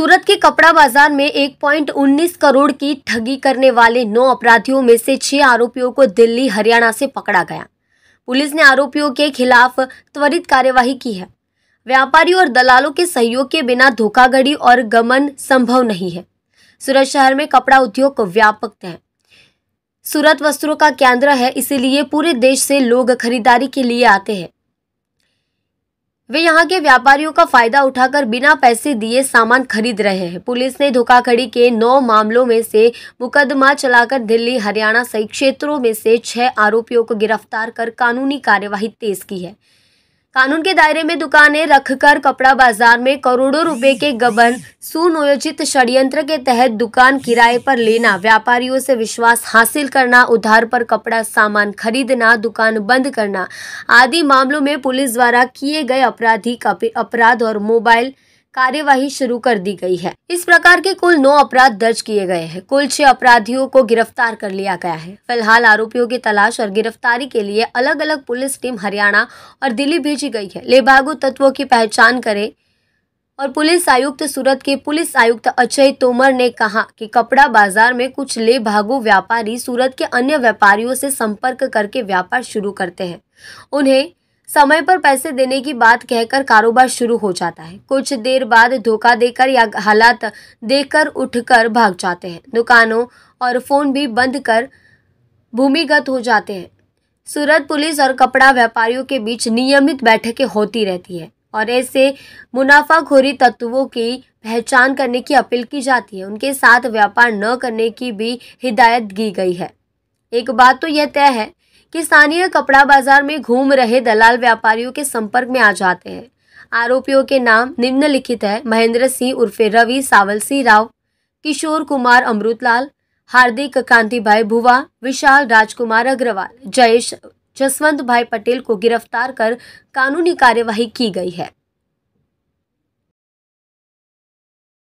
सूरत के कपड़ा बाजार में एक उन्नीस करोड़ की ठगी करने वाले नौ अपराधियों में से छह आरोपियों को दिल्ली हरियाणा से पकड़ा गया पुलिस ने आरोपियों के खिलाफ त्वरित कार्यवाही की है व्यापारियों और दलालों के सहयोग के बिना धोखाधड़ी और गमन संभव नहीं है सूरत शहर में कपड़ा उद्योग व्यापक है सूरत वस्त्रों का केंद्र है इसीलिए पूरे देश से लोग खरीदारी के लिए आते हैं वे यहां के व्यापारियों का फायदा उठाकर बिना पैसे दिए सामान खरीद रहे हैं पुलिस ने धोखाधड़ी के नौ मामलों में से मुकदमा चलाकर दिल्ली हरियाणा सहित क्षेत्रों में से छह आरोपियों को गिरफ्तार कर कानूनी कार्यवाही तेज की है कानून के दायरे में दुकानें रखकर कपड़ा बाजार में करोड़ों रुपए के गबन सुनियोजित षड्यंत्र के तहत दुकान किराए पर लेना व्यापारियों से विश्वास हासिल करना उधार पर कपड़ा सामान खरीदना दुकान बंद करना आदि मामलों में पुलिस द्वारा किए गए अपराधी अपराध और मोबाइल कार्यवाही शुरू कर दी गई है इस प्रकार के कुल नौ अपराध दर्ज किए गए हैं कुल छह अपराधियों को गिरफ्तार कर लिया गया है फिलहाल आरोपियों की तलाश और गिरफ्तारी के लिए अलग अलग पुलिस टीम हरियाणा और दिल्ली भेजी गई है लेभागु तत्वों की पहचान करे और पुलिस आयुक्त सूरत के पुलिस आयुक्त अजय तोमर ने कहा कि कपड़ा बाजार में कुछ ले भागु व्यापारी सूरत के अन्य व्यापारियों से संपर्क करके व्यापार शुरू करते हैं उन्हें समय पर पैसे देने की बात कहकर कारोबार शुरू हो जाता है कुछ देर बाद धोखा देकर या हालात देखकर उठकर भाग जाते हैं दुकानों और फोन भी बंद कर भूमिगत हो जाते हैं सूरत पुलिस और कपड़ा व्यापारियों के बीच नियमित बैठकें होती रहती है और ऐसे मुनाफाखोरी तत्वों की पहचान करने की अपील की जाती है उनके साथ व्यापार न करने की भी हिदायत दी गई है एक बात तो यह तय है कि स्थानीय कपड़ा बाजार में घूम रहे दलाल व्यापारियों के संपर्क में आ जाते हैं आरोपियों के नाम निम्नलिखित है महेंद्र सिंह उर्फे रवि सावल सिंह राव किशोर कुमार अमृतलाल हार्दिक कांति भाई भुवा विशाल राजकुमार अग्रवाल जयेश जसवंत भाई पटेल को गिरफ्तार कर कानूनी कार्यवाही की गई है